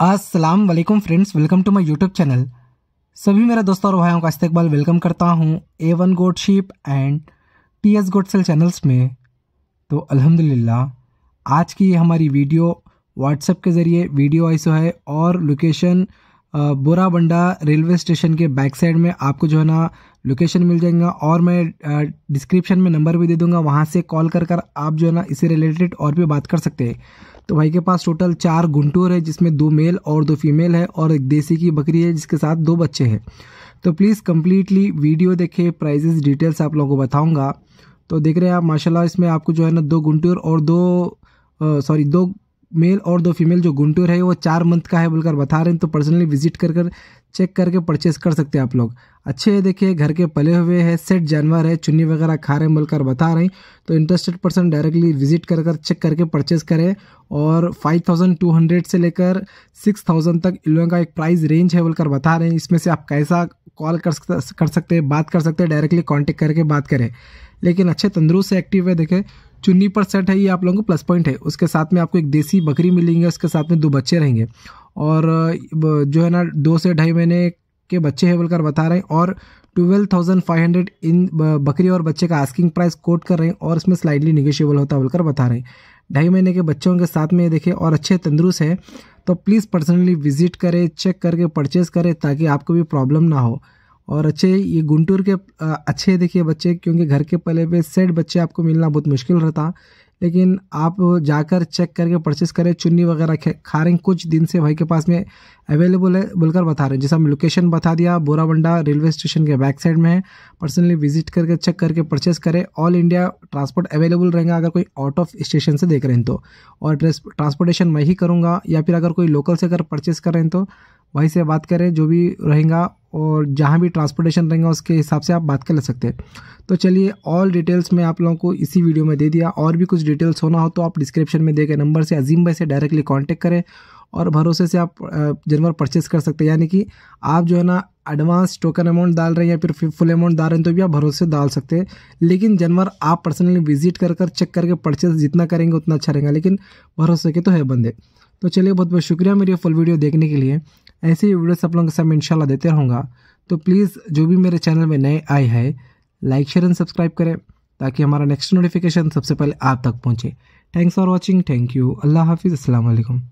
अस्सलाम वालेकुम friends welcome to my YouTube channel सभी मेरा दोस्तों और भाइयों का इस्तेकबाल वेलकम करता हूँ A one goat sheep and T S goat sale channels में तो अल्हम्दुलिल्लाह आज की हमारी वीडियो व्हाट्सएप के ज़रिए वीडियो आइसो है और लोकेशन बोराबंडा रेलवे स्टेशन के बैक साइड में आपको जो है ना लोकेशन मिल जाएगा और मैं डिस्क्रिप्शन में नंबर भी दे दूंगा वहाँ से कॉल कर कर आप जो है ना इसे रिलेटेड और भी बात कर सकते हैं तो भाई के पास टोटल चार गुंटूर है जिसमें दो मेल और दो फीमेल है और एक देसी की बकरी है जिसके साथ दो बच्चे हैं तो प्लीज़ कम्प्लीटली वीडियो देखें प्राइजेस डिटेल्स आप लोगों को बताऊँगा तो देख रहे हैं आप माशाला इसमें आपको जो है ना दो गुंटूर और दो सॉरी दो मेल और दो फीमेल जो गुंटूर है वो चार मंथ का है बोलकर बता रहे हैं तो पर्सनली विजिट कर कर चेक करके परचेस कर सकते हैं आप लोग अच्छे है देखिए घर के पले हुए हैं सेट जानवर है चुन्नी वगैरह खा रहे हैं बोलकर बता रहे हैं तो इंटरेस्टेड पर्सन डायरेक्टली विजिट कर कर चेक करके परचेस करें और 5200 से लेकर 6000 तक इन लोगों का एक प्राइस रेंज है बोलकर बता रहे हैं इसमें से आप कैसा कॉल कर सकते कर सकते हैं बात कर सकते हैं डायरेक्टली कॉन्टेक्ट करके बात करें लेकिन अच्छे तंदुरुस्त एक्टिव है देखें चुन्नी पर सेट है ये आप लोगों को प्लस पॉइंट है उसके साथ में आपको एक देसी बकरी मिलेंगे उसके साथ में दो बच्चे रहेंगे और जो है ना दो से ढाई महीने के बच्चे है बोलकर बता रहे हैं और ट्वेल्व थाउजेंड फाइव हंड्रेड इन बकरी और बच्चे का आस्किंग प्राइस कोट कर रहे हैं और इसमें स्लाइडली निगोशियबल होता है बोलकर बता रहे हैं ढाई महीने के बच्चों के साथ में ये देखें और अच्छे तंदुरुस्त हैं तो प्लीज़ पर्सनली विजिट करें चेक करके परचेज़ करें ताकि आपको भी प्रॉब्लम ना हो और अच्छे ये गुंटूर के अच्छे देखिए बच्चे क्योंकि घर के पले पे सेट बच्चे आपको मिलना बहुत मुश्किल रहता लेकिन आप जाकर चेक करके परचेस करें चुन्नी वगैरह खा रहे हैं कुछ दिन से भाई के पास में अवेलेबल है बोलकर बता रहे हैं जैसे हम लोकेशन बता दिया बोरावंडा रेलवे स्टेशन के बैक साइड में है पर्सनली विजिट करके चेक करके परचेस करें ऑल इंडिया ट्रांसपोर्ट अवेलेबल रहेंगे अगर कोई आउट ऑफ स्टेशन से देख रहे हैं तो और ट्रांसपोर्टेशन मैं ही करूँगा या फिर अगर कोई लोकल से अगर परचेस कर रहे हैं तो वहीं से बात करें जो भी रहेगा और जहाँ भी ट्रांसपोर्टेशन रहेंगे उसके हिसाब से आप बात कर ले सकते हैं तो चलिए ऑल डिटेल्स मैं आप लोगों को इसी वीडियो में दे दिया और भी कुछ डिटेल्स होना हो तो आप डिस्क्रिप्शन में दे गए नंबर से अजीम भाई से डायरेक्टली कॉन्टेक्ट करें और भरोसे से आप जानवर परचेस कर सकते हैं यानी कि आप जो है ना एडवांस टोकन अमाउंट डाल रहे हैं या फिर फुल अमाउंट डाल रहे हैं तो भी आप भरोसे डाल सकते हैं लेकिन जानवर आप पर्सनली विजिट कर कर चेक करके परचेस जितना करेंगे उतना अच्छा रहेगा लेकिन भरोसे के तो है बंदे तो चलिए बहुत बहुत शुक्रिया मेरी फुल वीडियो देखने के लिए ऐसे ही वीडियोस आप लोगों के सामने इंशाल्लाह देते रहूँगा तो प्लीज़ जो भी मेरे चैनल में नए आए हैं लाइक शेयर एंड सब्सक्राइब करें ताकि हमारा नेक्स्ट नोटिफिकेशन सबसे पहले आप तक पहुँचे thanks for watching thank you अल्लाह हाफिज़ अल्लाम